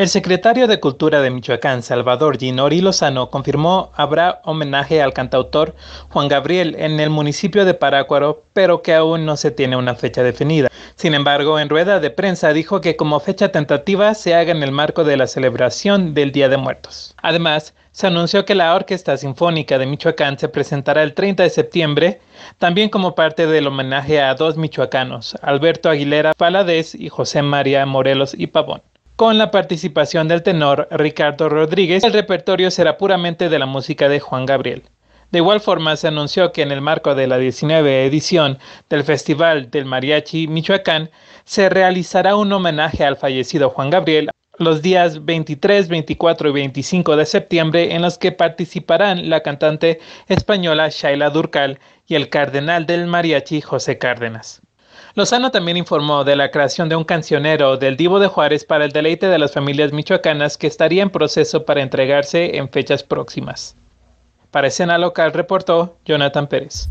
El secretario de Cultura de Michoacán, Salvador Ginori Lozano, confirmó habrá homenaje al cantautor Juan Gabriel en el municipio de Parácuaro, pero que aún no se tiene una fecha definida. Sin embargo, en rueda de prensa dijo que como fecha tentativa se haga en el marco de la celebración del Día de Muertos. Además, se anunció que la Orquesta Sinfónica de Michoacán se presentará el 30 de septiembre, también como parte del homenaje a dos michoacanos, Alberto Aguilera Paladés y José María Morelos y Pavón con la participación del tenor Ricardo Rodríguez. El repertorio será puramente de la música de Juan Gabriel. De igual forma, se anunció que en el marco de la 19 edición del Festival del Mariachi Michoacán se realizará un homenaje al fallecido Juan Gabriel los días 23, 24 y 25 de septiembre en los que participarán la cantante española Shaila Durcal y el cardenal del mariachi José Cárdenas. Lozano también informó de la creación de un cancionero del Divo de Juárez para el deleite de las familias michoacanas que estaría en proceso para entregarse en fechas próximas. Para escena local reportó Jonathan Pérez.